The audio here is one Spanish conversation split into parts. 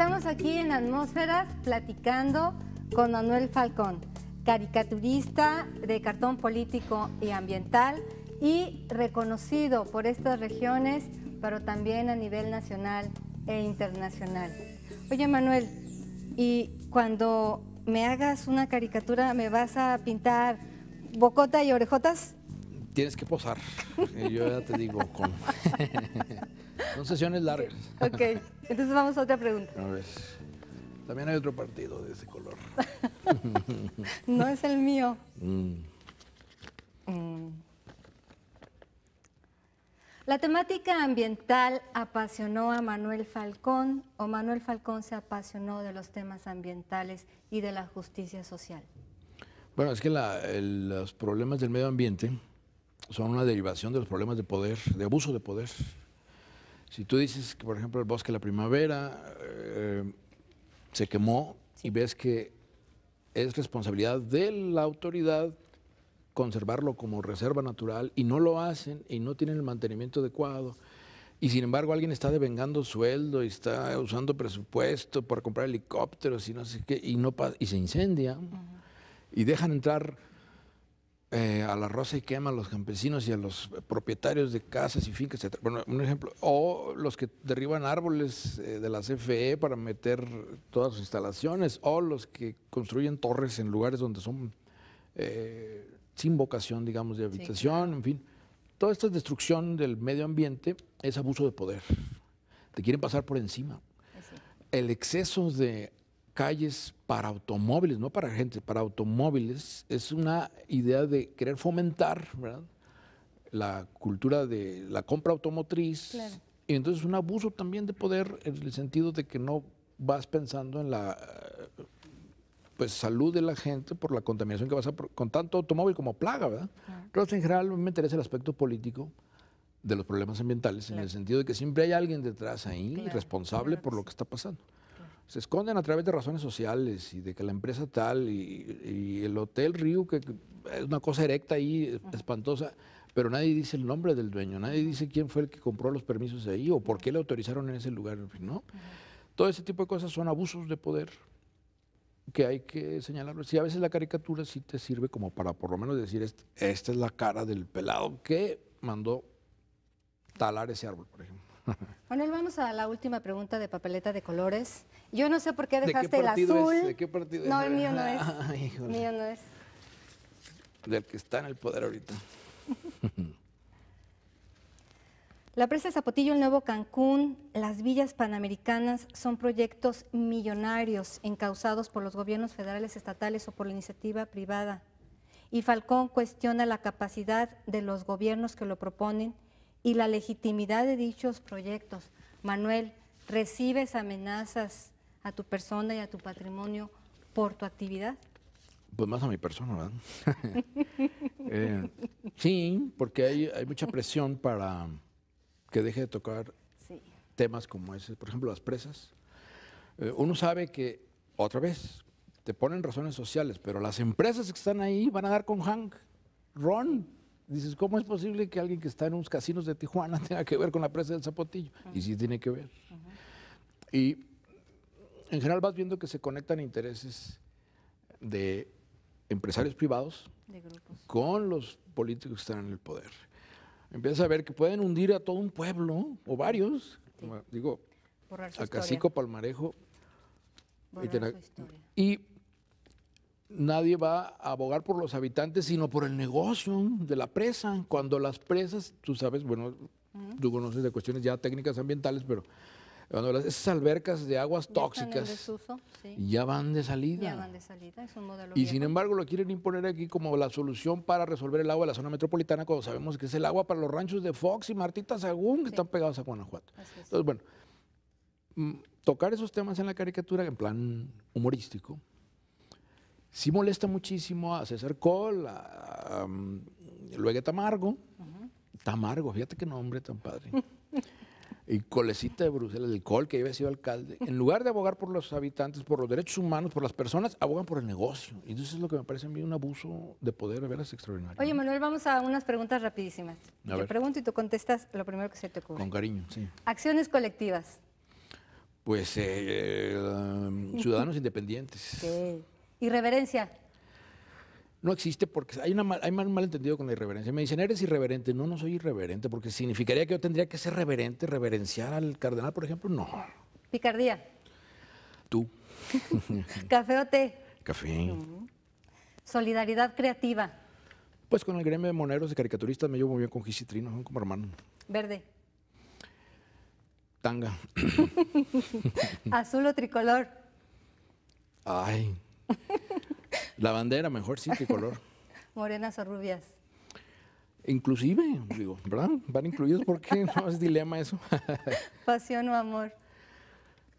Estamos aquí en Atmósferas platicando con Manuel Falcón, caricaturista de cartón político y ambiental y reconocido por estas regiones, pero también a nivel nacional e internacional. Oye Manuel, y cuando me hagas una caricatura, ¿me vas a pintar bocota y orejotas? tienes que posar. Yo ya te digo, con... son sesiones largas. Ok, entonces vamos a otra pregunta. A ver. También hay otro partido de ese color. no es el mío. Mm. Mm. La temática ambiental apasionó a Manuel Falcón o Manuel Falcón se apasionó de los temas ambientales y de la justicia social. Bueno, es que los problemas del medio ambiente son una derivación de los problemas de poder, de abuso de poder. Si tú dices que, por ejemplo, el bosque de la primavera eh, se quemó y ves que es responsabilidad de la autoridad conservarlo como reserva natural y no lo hacen y no tienen el mantenimiento adecuado. Y sin embargo alguien está devengando sueldo y está usando presupuesto para comprar helicópteros y no sé qué, y, se incendia y dejan entrar eh, a la rosa y quema a los campesinos y a los propietarios de casas y fincas, etc. Bueno, un ejemplo. O los que derriban árboles eh, de la CFE para meter todas sus instalaciones, o los que construyen torres en lugares donde son eh, sin vocación, digamos, de habitación, en fin. Toda esta destrucción del medio ambiente es abuso de poder. Te quieren pasar por encima. El exceso de calles para automóviles, no para gente, para automóviles, es una idea de querer fomentar la cultura de la compra automotriz. Y entonces es un abuso también de poder en el sentido de que no vas pensando en la eh, pues salud de la gente por la contaminación que vas con tanto automóvil como plaga, ¿verdad? Entonces, en general, me interesa el aspecto político de los problemas ambientales, en el sentido de que siempre hay alguien detrás ahí responsable por lo que está pasando se esconden a través de razones sociales y de que la empresa tal y, el Hotel Río, que es una cosa erecta ahí, espantosa, pero nadie dice el nombre del dueño, nadie dice quién fue el que compró los permisos ahí o por qué le autorizaron en ese lugar, ¿no? Todo ese tipo de cosas son abusos de poder que hay que señalarlos y a veces la caricatura sí te sirve como para por lo menos decir, este, esta es la cara del pelado que mandó talar ese árbol, por ejemplo. Manuel, vamos a la última pregunta de papeleta de colores. Yo no sé por qué dejaste el azul. ¿De qué partido No, es? el mío no es. mío no es. Del que está en el poder ahorita. La presa Zapotillo, el nuevo Cancún, las villas panamericanas son proyectos millonarios encausados por los gobiernos federales, estatales o por la iniciativa privada. Y Falcón cuestiona la capacidad de los gobiernos que lo proponen y la legitimidad de dichos proyectos. Manuel, ¿recibes amenazas a tu persona y a tu patrimonio por tu actividad? Pues más a mi persona, ¿verdad? Eh, sí, porque hay, mucha presión para que deje de tocar temas como ese, por ejemplo, las presas. Eh, uno sabe que, otra vez, te ponen razones sociales, pero las empresas que están ahí van a dar con Hank, Ron, dices, ¿cómo es posible que alguien que está en unos casinos de Tijuana tenga que ver con la presa del Zapotillo? Y sí tiene que ver. Y en general vas viendo que se conectan intereses de empresarios privados con los políticos que están en el poder. Empiezas a ver que pueden hundir a todo un pueblo o varios. Digo, a Cacico Palmarejo. y nadie va a abogar por los habitantes, sino por el negocio de la presa. Cuando las presas, tú sabes, bueno, tú conoces de cuestiones ya técnicas ambientales, pero cuando esas albercas de aguas tóxicas ya van de salida. Ya van de salida, es un modelo. Y sin embargo lo quieren imponer aquí como la solución para resolver el agua de la zona metropolitana, cuando sabemos que es el agua para los ranchos de Fox y Martita Sagún, que están pegados a Guanajuato. Entonces, bueno, mm, tocar esos temas en la caricatura en plan humorístico sí molesta muchísimo a César Coll, a, luego Tamargo. Tamargo, fíjate qué nombre tan padre. y Colecita de Bruselas, del Coll que había sido alcalde, en lugar de abogar por los habitantes, por los derechos humanos, por las personas, abogan por el negocio. Y entonces es lo que me parece a mí un abuso de poder, de veras extraordinario. Oye, Manuel, vamos a unas preguntas rapidísimas. A Te pregunto y tú contestas lo primero que se te ocurre. Con cariño, sí. Acciones colectivas. Pues eh, em, ciudadanos independientes. sí. Irreverencia. No existe porque hay, malentendido con la irreverencia. Me dicen, eres irreverente. No, no soy irreverente, porque significaría que yo tendría que ser reverente, reverenciar al cardenal, por ejemplo. No. Picardía. Tú. ¿Café o té? Café. Solidaridad creativa. Pues con el gremio de moneros y caricaturistas me llevo bien con Gisitrino, como hermano. Verde. Tanga. Azul o tricolor. Ay, La bandera, mejor sí, color? Morenas o rubias. Inclusive, digo, ¿verdad? Van incluidos porque no es dilema eso. Pasión o amor.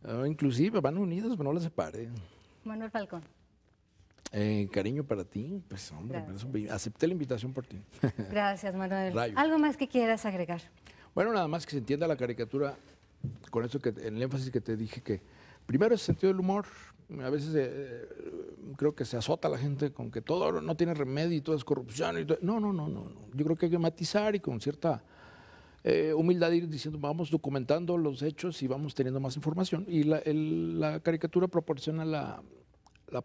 Ah, inclusive, van unidos, pero no los separe. Manuel Falcón. Eh, cariño para ti, pues, pues hombre, acepté la invitación por ti. Gracias, Manuel. Rayo. ¿Algo más que quieras agregar? Bueno, nada más que se entienda la caricatura con eso que el énfasis que te dije que Primero, el sentido del humor. A veces eh, eh, creo que se azota la gente con que todo no tiene remedio y todo es corrupción. Y No, no, no, no, Yo creo que hay que matizar y con cierta eh, humildad ir diciendo, vamos documentando los hechos y vamos teniendo más información. Y la, caricatura proporciona la,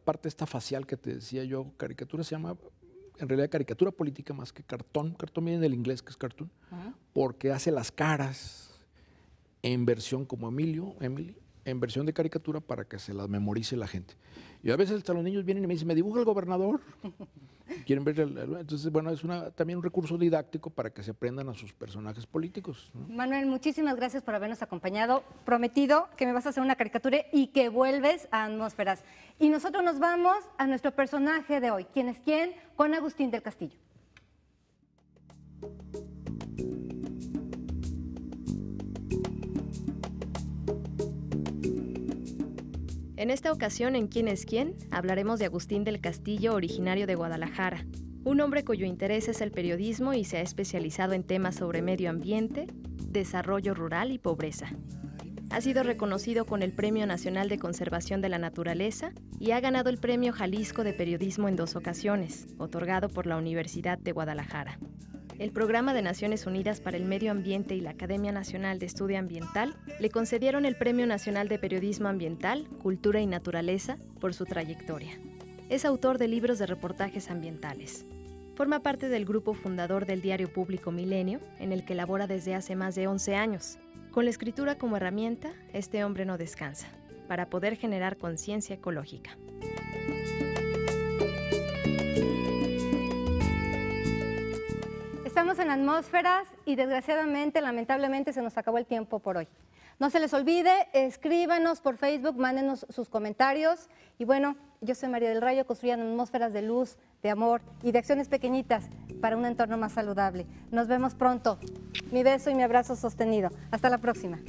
parte esta facial que te decía yo, caricatura se llama en realidad caricatura política más que cartón. Cartón viene del inglés que es cartón, porque hace las caras en versión como Emilio, Emily, en versión de caricatura para que se las memorice la gente. Y a veces hasta los niños vienen y me dicen, ¿me dibuja el gobernador? Quieren ver entonces, bueno, es una, también un recurso didáctico para que se aprendan a sus personajes políticos. Manuel, muchísimas gracias por habernos acompañado. Prometido que me vas a hacer una caricatura y que vuelves a atmósferas. Y nosotros nos vamos a nuestro personaje de hoy. ¿Quién es quién? Con Agustín del Castillo. En esta ocasión en Quién es quién hablaremos de Agustín del Castillo, originario de Guadalajara, un hombre cuyo interés es el periodismo y se ha especializado en temas sobre medio ambiente, desarrollo rural y pobreza. Ha sido reconocido con el Premio Nacional de Conservación de la Naturaleza y ha ganado el Premio Jalisco de Periodismo en dos ocasiones, otorgado por la Universidad de Guadalajara el Programa de Naciones Unidas para el Medio Ambiente y la Academia Nacional de Estudio Ambiental le concedieron el Premio Nacional de Periodismo Ambiental, Cultura y Naturaleza por su trayectoria. Es autor de libros de reportajes ambientales. Forma parte del grupo fundador del diario público Milenio, en el que labora desde hace más de 11 años. Con la escritura como herramienta, este hombre no descansa, para poder generar conciencia ecológica. en Atmósferas y desgraciadamente, lamentablemente, se nos acabó el tiempo por hoy. No se les olvide, escríbanos por Facebook, mándenos sus comentarios. Y bueno, yo soy María del Rayo, construyendo atmósferas de luz, de amor y de acciones pequeñitas para un entorno más saludable. Nos vemos pronto. Mi beso y mi abrazo sostenido. Hasta la próxima.